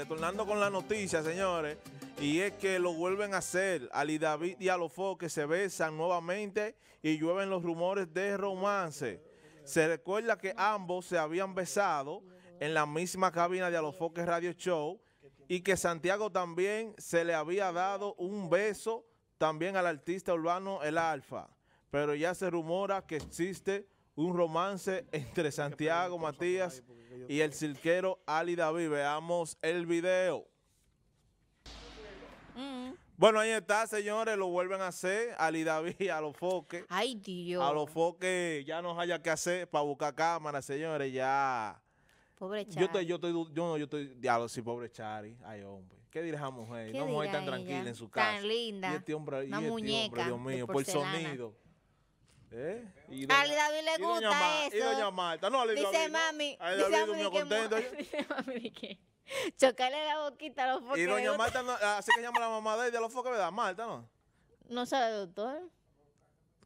retornando con la noticia, señores, y es que lo vuelven a hacer. Ali David y Alofoque que se besan nuevamente y llueven los rumores de romance. Se recuerda que ambos se habían besado en la misma cabina de Alofoque Radio Show y que Santiago también se le había dado un beso también al artista urbano El Alfa. Pero ya se rumora que existe un romance entre Santiago Matías y el cirquero Ali David. Veamos el video. Mm. Bueno, ahí está, señores, lo vuelven a hacer, Ali David, a los foques. Ay, Dios. A los foques ya no haya que hacer para buscar cámaras, señores, ya. Pobre Chari. Yo estoy, yo estoy, yo yo estoy, diablo, sí, pobre Chari. Ay, hombre. ¿Qué dirá esa mujer? Una no, mujer tan tranquila en su casa. Tan linda. Y este hombre, y este muñeca Dios mío, por el sonido. ¿Eh? Y al David le gusta eso. Y doña Marta. No, dice David, mami. No. David dice mami, contento. Que, dice mami que chocarle la boquita a los foques. Y doña Marta, no, así que llama la mamá de, de los foques, ¿verdad? Marta, ¿no? No sabe, doctor.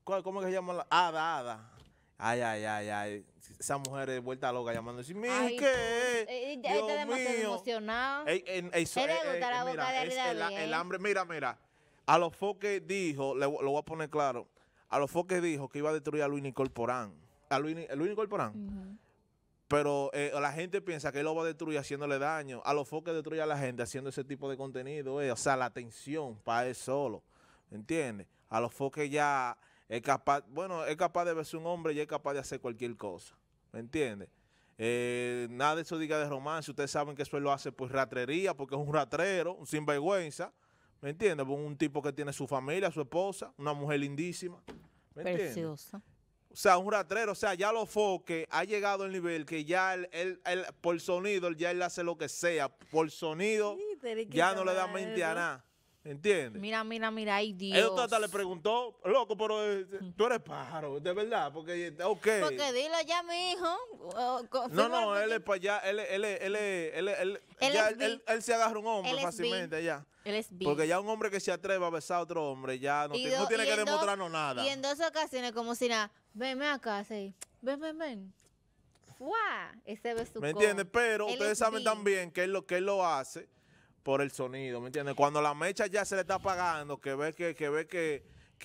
¿Cuál, ¿Cómo que se llama la? Ada, Ada. Ay, ay, ay, ay. Esa mujer es vuelta loca llamando. Dice, mi, ¿qué? Ella está demasiado emocionado. Ey, le eh, gusta eh, la boca de David. El, hambre, mira, mira. A los foques dijo, le, lo voy a poner claro a los foques dijo que iba a destruir a Luis Nicol Porán. A Luis, Pero eh, la gente piensa que él lo va a destruir haciéndole daño. A los foques destruye a la gente haciendo ese tipo de contenido. Eh. O sea, la atención para él solo. ¿Entiendes? A los foques ya es capaz, bueno, es capaz de verse un hombre y es capaz de hacer cualquier cosa. ¿Me entiendes? Eh, nada de eso diga de romance. Ustedes saben que eso lo hace por ratrería, porque es un ratrero, un vergüenza. ¿Me entiendes? Un tipo que tiene su familia, su esposa, una mujer lindísima. ¿Me Preciosa. O sea, un ratrero, o sea, ya lo foque, ha llegado el nivel que ya él, él, por sonido, ya él hace lo que sea. Por sonido, ya no le da mente a nada. ¿Entiendes? Mira, mira, mira, ahí Dios. El hasta le preguntó, loco, pero eh, eh, tú eres pájaro, de verdad, porque, eh, ok. Porque dilo ya, mi hijo. No, no, él es para allá, él, él, él, él, él, él, se agarra un hombre fácilmente allá Él es bi. Porque ya un hombre que se atreve a besar a otro hombre, ya no, tiene que demostrarnos nada. Y en dos ocasiones, como si nada, ven, ven acá, sí, ven, ven, ven. ¡Fua! Ese besucón. ¿Me entiendes? Pero ustedes saben también que él lo que él lo hace por el sonido, ¿me entiendes? Cuando la mecha ya se le está apagando, que ve que, que ve que,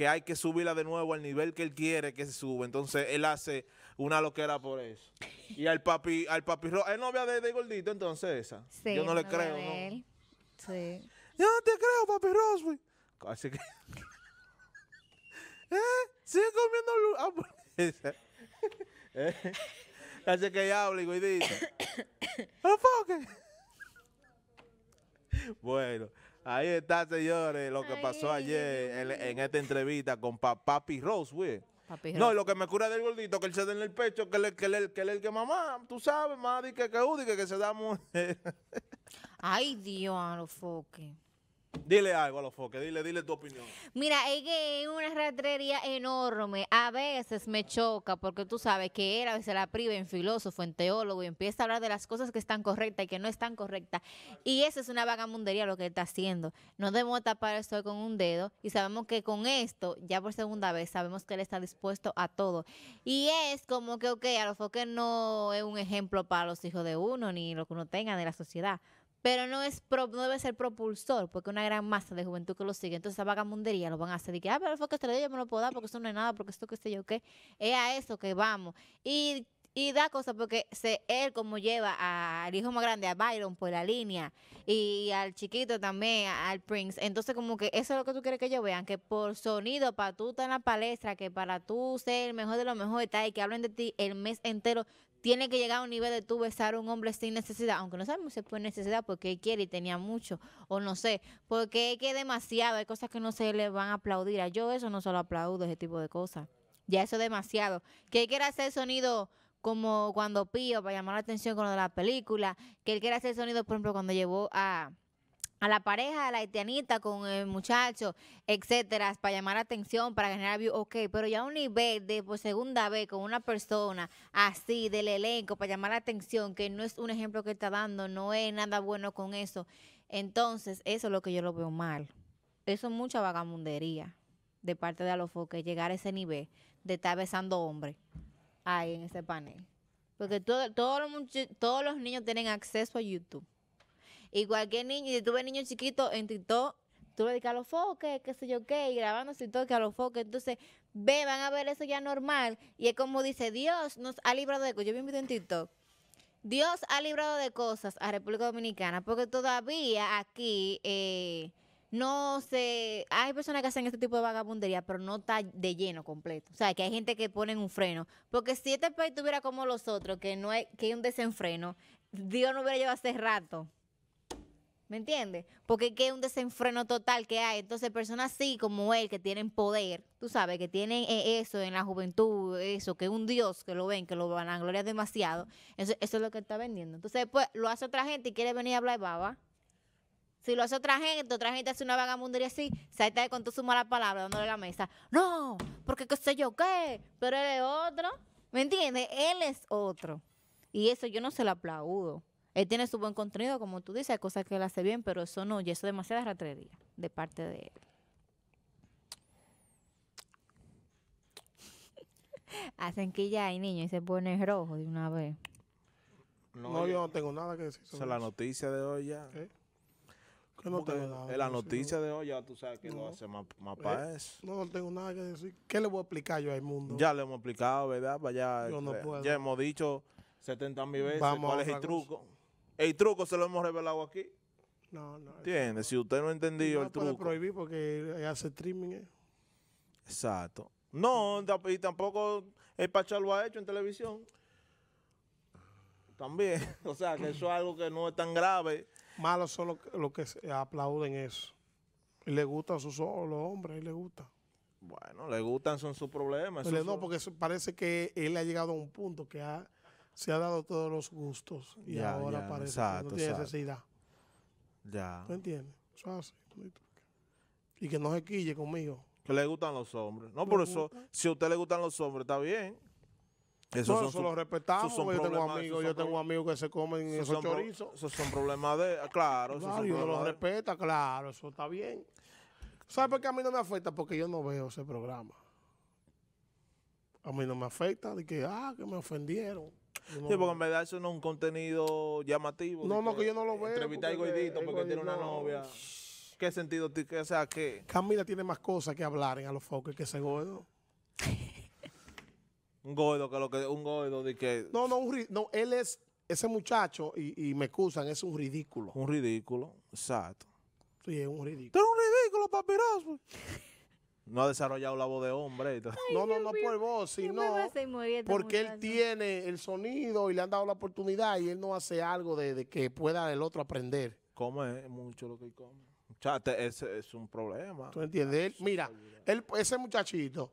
hay que subirla de nuevo al nivel que él quiere que se sube. Entonces él hace una loquera por eso. Y al papi, al papi es novia de, gordito entonces esa. Yo no le creo, ¿no? Yo no te creo, papi Roswell. Así que. ¿Eh? Sigue comiendo luz ah, pues, ¿eh? Así que ya hablo y dice. Bueno, ahí está, señores, lo que pasó ayer en, esta entrevista con Papi Rose, güey. no, lo que me cura del gordito, que él se da en el pecho, que él que le, que, le, que mamá, tú sabes, más que que, que, que se da mujer. Ay, Dios, a los foques. Dile algo a los foques, dile, dile tu opinión. Mira, es es una ratrería enorme. A veces me choca porque tú sabes que él a veces la priva en filósofo, en teólogo y empieza a hablar de las cosas que están correctas y que no están correctas. Y eso es una vagamundería lo que él está haciendo. No debemos tapar esto con un dedo y sabemos que con esto, ya por segunda vez, sabemos que él está dispuesto a todo. Y es como que, ok, a los foques no es un ejemplo para los hijos de uno ni lo que uno tenga de la sociedad pero no, es no debe ser propulsor, porque una gran masa de juventud que lo sigue. Entonces, esa vagamundería lo van a hacer. Y que, ah, pero fue que lo yo me lo puedo dar porque eso no es nada, porque esto que sé yo qué. Es a eso que vamos. Y, y da cosas porque se, él, como lleva al hijo más grande, a Byron, por la línea, y al chiquito también, al Prince. Entonces, como que eso es lo que tú quieres que ellos vean, que por sonido, para tú estar en la palestra, que para tú ser el mejor de lo mejor tal y que hablen de ti el mes entero, tiene que llegar a un nivel de tú besar a un hombre sin necesidad, aunque no sabemos si fue necesidad porque él quiere y tenía mucho, o no sé, porque es que demasiado, hay cosas que no se le van a aplaudir. A yo eso no solo aplaudo, ese tipo de cosas. Ya eso es demasiado. Que él quiera hacer sonido como cuando pío para llamar la atención con lo de la película, que él quiera hacer sonido, por ejemplo, cuando llevó a a la pareja a la haitianita con el muchacho, etcétera, para llamar atención, para generar view, ok, pero ya un nivel de por segunda vez con una persona así del elenco para llamar la atención, que no es un ejemplo que está dando, no es nada bueno con eso. Entonces, eso es lo que yo lo veo mal. Eso es mucha vagamundería de parte de Alofoque, llegar a ese nivel de estar besando hombre ahí en ese panel. Porque todo, todos los niños tienen acceso a YouTube. Y cualquier niño, si tú niño chiquito en TikTok, tú le a los foques, qué sé yo qué, y grabando TikTok que a los foques. Entonces, ve, van a ver eso ya normal. Y es como dice, Dios nos ha librado de cosas. Yo vi un video en TikTok. Dios ha librado de cosas a República Dominicana, porque todavía aquí eh, no se. Hay personas que hacen este tipo de vagabundería, pero no está de lleno completo. O sea, que hay gente que pone un freno. Porque si este país tuviera como los otros, que no hay, que hay un desenfreno, Dios no hubiera llevado hace rato. ¿Me entiendes? Porque que es un desenfreno total que hay. Entonces, personas así como él, que tienen poder, tú sabes, que tienen eh, eso en la juventud, eso, que es un Dios que lo ven, que lo van a gloria demasiado, eso, es lo que está vendiendo. Entonces, después pues, lo hace otra gente y quiere venir a hablar de baba. Si lo hace otra gente, otra gente hace una vagamundería así, se está con tu su mala palabra dándole la mesa. No, porque qué sé yo qué, pero él es otro. ¿Me entiendes? Él es otro. Y eso yo no se lo aplaudo. Él tiene su buen contenido, como tú dices, hay cosas que él hace bien, pero eso no, y eso es demasiada ratrería de parte de él. Hacen que ya hay niño y se pone rojo de una vez. No, yo no tengo nada que decir. o sea, la noticia de hoy ya. ¿Eh? no tengo nada. Es la noticia de hoy ya tú sabes que no. lo hace más, más ¿Eh? para eso. No, no tengo nada que decir. ¿Qué le voy a explicar yo al mundo? Ya le hemos explicado, ¿verdad? Para allá, este, Ya hemos dicho 70 mil veces Vamos cuál es el truco. El truco se lo hemos revelado aquí. No, no. ¿Entiende? Si usted no entendió entendido el truco. No prohibir porque hace streaming. Eh. Exacto. No, y tampoco el Pachá lo ha hecho en televisión. También. O sea, que eso es algo que no es tan grave. Malos son los que aplauden eso. Y le gusta a sus los hombres, y le gusta. Bueno, le gustan, son sus problemas. Pues no, porque parece que él ha llegado a un punto que ha se ha dado todos los gustos y ahora parece que no tiene necesidad. Ya. ¿Tú entiendes? Eso es Y que no se quille conmigo. Que le gustan los hombres. No, por eso, si a usted le gustan los hombres, está bien. Eso, no, respetamos. Yo tengo amigos, yo tengo amigos que se comen esos, chorizos. Esos son problemas de. Claro, eso los respeta, claro, eso está bien. ¿Sabe por qué a mí no me afecta? Porque yo no veo ese programa. A mí no me afecta de que, ah, que me ofendieron. Sí, porque en verdad eso no es un contenido llamativo. No, no, que, yo no lo veo. Entrevista a Goidito porque, tiene una novia. ¿Qué sentido? O sea, que... Camila tiene más cosas que hablar en a los focos que ese gordo. un gordo que lo que... Un gordo de que... No, no, un, no él es... Ese muchacho, y, y me excusan, es un ridículo. Un ridículo, exacto. Sí, es un ridículo. Tú un ridículo, papiros no ha desarrollado la voz de hombre. no, no, no por voz, sino porque él tiene el sonido y le han dado la oportunidad y él no hace algo de, que pueda el otro aprender. Come eh, mucho lo que come. Chate, ese es un problema. ¿Tú entiendes? mira, él, ese muchachito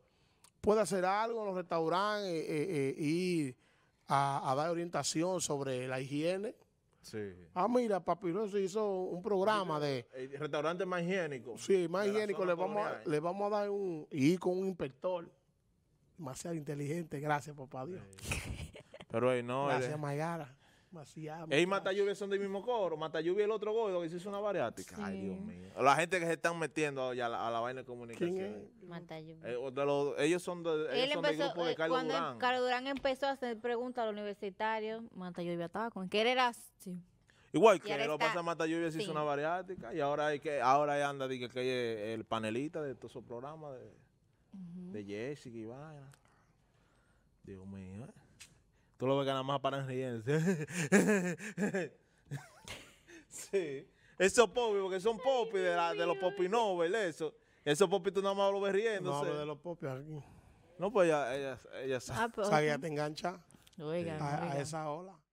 puede hacer algo en los restaurantes, eh, eh, eh ir a dar orientación sobre la higiene Ah, mira, se hizo un programa de... Eh, restaurante más higiénico. Sí, más higiénico. Le vamos, a, le vamos a dar un... Y con un inspector. Demasiado inteligente. Gracias, papá Dios. Pero ahí no... Gracias, eh. Mayara y Ey, Mata Lluvia son del mismo coro. Mata Lluvia el otro gordo que se hizo una variática. Ay, Dios mío. La gente que se están metiendo ya a, la, vaina de comunicación. Eh, Mata eh, Lluvia. ellos son, de, Él empezó, grupo de eh, Carlos cuando em, Carlos Durán empezó a hacer preguntas a los universitarios, Mata Lluvia estaba con. ¿Qué Sí. Igual que lo pasa Mata Lluvia se hizo una variática y ahora hay que ahora anda que, que el panelista de todos esos programas de, de Jessica y vaina. Dios mío, Tú lo ves que nada más para riéndose. sí. Esos popis, porque son popis de, la, de los popis nobles, eso. Esos popis tú nada más lo ves riéndose. No, de los popis aquí. No, pues ella, ya, ah, pues, ya, te engancha a esa ola.